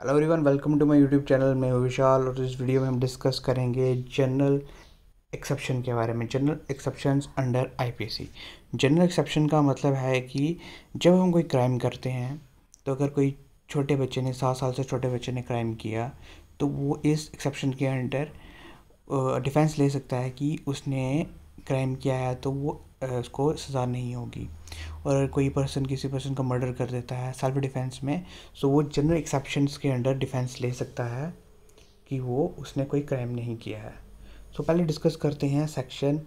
hello everyone welcome to my YouTube channel मैं विशाल और इस वीडियो में हम डिस्कस करेंगे जनरल एक्सेप्शन के बारे में general exceptions under IPC general exception का मतलब है कि जब हम कोई क्राइम करते हैं तो अगर कोई छोटे बच्चे ने सात साल से छोटे बच्चे ने क्राइम किया तो वो इस एक्सेप्शन के अंडर डिफेंस ले सकता है कि उसने क्राइम किया है तो वो उसको सज़ा नहीं होगी और कोई पर्सन किसी पर्सन का मर्डर कर देता है सेल्फ डिफेंस में सो तो वो जनरल एक्सेप्शन के अंडर डिफेंस ले सकता है कि वो उसने कोई क्राइम नहीं किया है सो तो so, पहले डिस्कस करते हैं section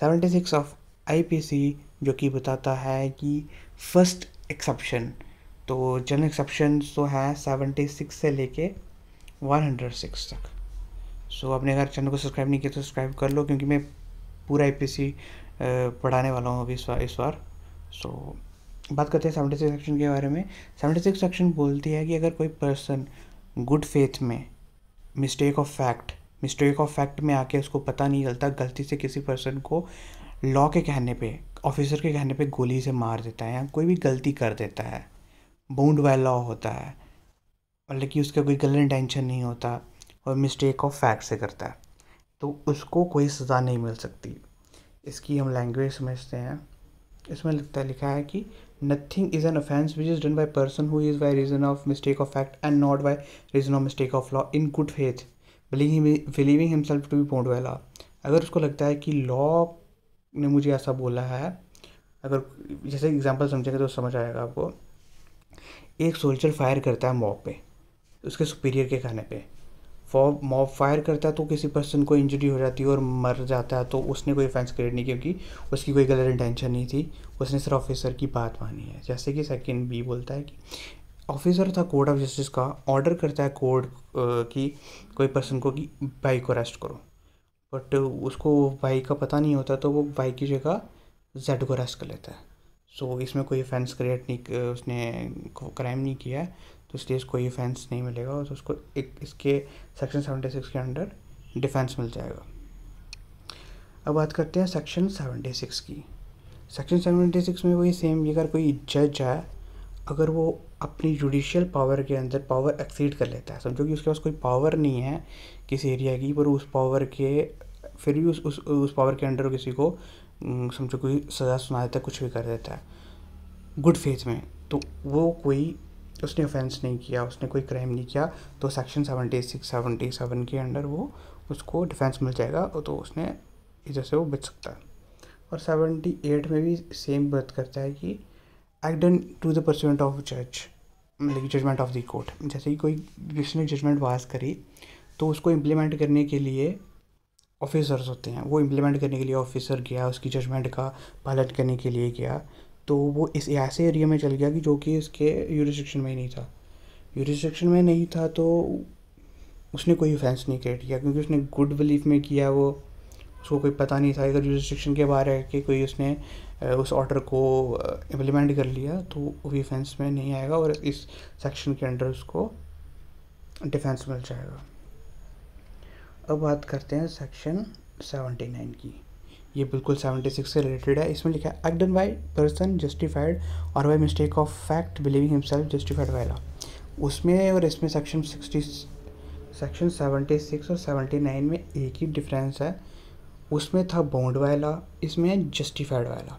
seventy six of IPC जो कि बताता है कि फर्स्ट एक्सेप्शन तो जनरल एक्सेप्शन तो है सिक्स से लेके सिक्स तक सो so, आपने अगर चैनल को सब्सक्राइब नहीं किया तो सब्सक्राइब कर लो क्योंकि मैं पूरा सी पढ़ाने वाला हूँ अभी इस बार इस बार सो so, बात करते हैं सेवेंटी सिक्स सेक्शन के बारे में सेवेंटी सिक्स सेक्शन बोलती है कि अगर कोई पर्सन गुड फेथ में mistake of fact mistake of fact में आके उसको पता नहीं चलता गलती से किसी पर्सन को लॉ के कहने पे ऑफिसर के कहने पे गोली से मार देता है या कोई भी गलती कर देता है बाउंड बाय लॉ होता है मतलब कि उसका कोई गलत इंटेंशन नहीं होता और मिस्टेक ऑफ फैक्ट से करता है तो उसको कोई सज़ा नहीं मिल सकती इसकी हम लैंग्वेज समझते हैं इसमें लगता है लिखा है कि nothing is an offence which is done by person who is by reason of mistake of fact and not by reason of mistake of law in good faith believing himself to be bound by law अगर उसको लगता है कि law ने मुझे ऐसा बोला है अगर जैसे एग्जाम्पल समझेंगे तो समझ आएगा आपको एक सोल्जर फायर करता है मॉब पे उसके सुपीरियर के कहने पे मॉब फायर करता है तो किसी पर्सन को इंजरी हो जाती है और मर जाता है तो उसने कोई ऑफेंस क्रिएट नहीं क्योंकि उसकी कोई गलत इंटेंशन नहीं थी उसने सिर्फ ऑफिसर की बात मानी है जैसे कि सेकेंड बी बोलता है कि ऑफिसर था कोर्ट ऑफ जस्टिस का ऑर्डर करता है कोर्ट की कोई पर्सन को कि बाइक को अरेस्ट करो बट उसको बाइक का पता नहीं होता तो वो बाइक की जगह जेड को अरेस्ट कर लेता है सो so, इसमें कोई ऑफेंस क्रिएट नहीं उसने क्राइम नहीं किया है तो इसलिए इसको ये फेंस नहीं मिलेगा और तो उसको एक इसके सेक्शन सेवेंटी सिक्स के अंडर डिफेंस मिल जाएगा अब बात करते हैं सेक्शन सेवेंटी सिक्स की सेक्शन सेवेंटी सिक्स में वही सेम ये अगर कोई जज है अगर वो अपनी जुडिशियल पावर के अंदर पावर एक्सीड कर लेता है समझो कि उसके पास कोई पावर नहीं है किसी एरिया की पर उस पावर के फिर भी उस उस उस पावर के अंडर किसी को समझो कोई सज़ा सुना देता है कुछ भी कर देता है गुड फेथ में तो वो कोई उसने ऑफेंस नहीं किया उसने कोई क्राइम नहीं किया तो section seventy six seventy seven के अंडर वो उसको डिफेंस मिल जाएगा तो उसने इधर से वो बच सकता है और सेवेंटी एट में भी सेम बात करता है कि act done to the pursuant of जज मतलब जजमेंट ऑफ द कोर्ट जैसे कि कोई जिसने जजमेंट पास करी तो उसको इम्प्लीमेंट करने के लिए ऑफिसर्स होते हैं वो इम्प्लीमेंट करने के लिए ऑफिसर गया उसकी जजमेंट का पालन करने के लिए गया तो वो इस ऐसे एरिया में चल गया कि जो कि इसके यूरिस्ट्रिक्शन में ही नहीं था यूरिस्ट्रिक्शन में नहीं था तो उसने कोई ऑफेंस नहीं क्रिएट किया क्योंकि उसने गुड बिलीफ में किया वो उसको कोई पता नहीं था अगर यूरिस्ट्रिक्शन के बारे में कि कोई उसने उस ऑर्डर को इम्प्लीमेंट कर लिया तो वो भी ऑफेंस में नहीं आएगा और इस सेक्शन के अंडर उसको डिफेंस मिल जाएगा अब बात करते हैं सेक्शन सेवेंटी नाइन की ये बिल्कुल 76 से रिलेटेड है इसमें लिखा है एक्ट बाई पर्सन जस्टिफाइड और by mistake of fact believing himself justified वाला उसमें और इसमें सेक्शन 60 सेक्शन 76 और 79 में एक ही डिफरेंस है उसमें था बाउंड वाला इसमें जस्टिफाइड वाला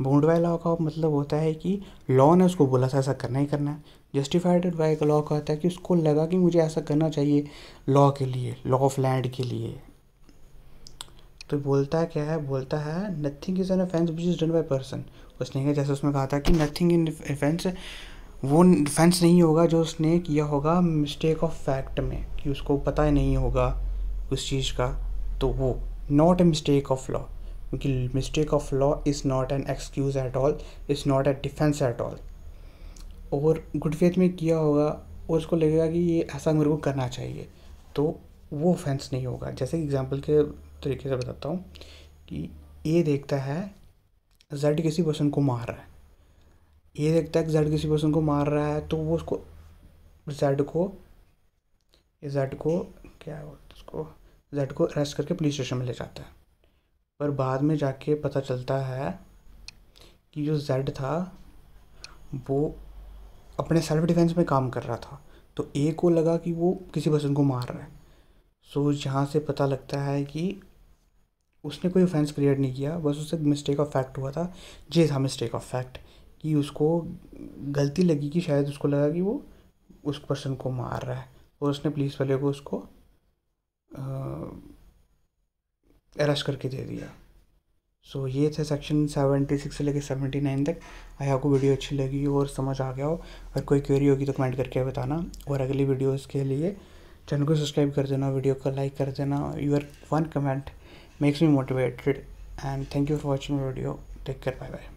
बाउंड बाय लॉ का मतलब होता है कि लॉ ने उसको बोला था ऐसा करना ही करना है जस्टिफाइड बाय लॉ कहता है कि उसको लगा कि मुझे ऐसा करना चाहिए लॉ के लिए लॉ ऑफ लैंड के लिए तो बोलता क्या है बोलता है nothing is an offence which is done by person उसने क्या जैसे उसमें कहा था कि नथिंग इन अफेंस वो डिफेंस नहीं होगा जो उसने किया होगा मिस्टेक ऑफ फैक्ट में कि उसको पता ही नहीं होगा उस चीज़ का तो वो not a mistake of law क्योंकि mistake of law is not an excuse at all is not a defence at all और गुड फेथ में किया होगा और उसको लगेगा कि ये ऐसा मेरे को करना चाहिए तो वो ऑफेंस नहीं होगा जैसे एग्जाम्पल के तरीके से बताता हूँ कि ए देखता है जेड किसी पर्सन को मार रहा है ये देखता है कि जेड किसी पर्सन को मार रहा है तो वो उसको जेड को जेड को क्या बोलते उसको जेड को अरेस्ट करके पुलिस स्टेशन में ले जाता है पर बाद में जाके पता चलता है कि जो जेड था वो अपने सेल्फ डिफेंस में काम कर रहा था तो ए को लगा कि वो किसी पर्सन को मार रहा है सो जहाँ से पता लगता है कि उसने कोई ऑफेंस क्रिएट नहीं किया बस उससे मिस्टेक ऑफ फैक्ट हुआ था जे था मिस्टेक ऑफ फैक्ट कि उसको गलती लगी कि शायद उसको लगा कि वो उस पर्सन को मार रहा है और उसने पुलिस वाले को उसको अरेस्ट करके दे दिया सो so, ये थे सेक्शन सेवेंटी सिक्स से लेकर सेवेंटी नाइन तक आई आपको वीडियो अच्छी लगी और समझ आ गया हो अगर कोई क्वेरी होगी तो कमेंट करके बताना और अगली वीडियोज़ के लिए चैनल को सब्सक्राइब कर देना वीडियो को लाइक कर देना your one comment makes me motivated and thank you for watching video take care bye bye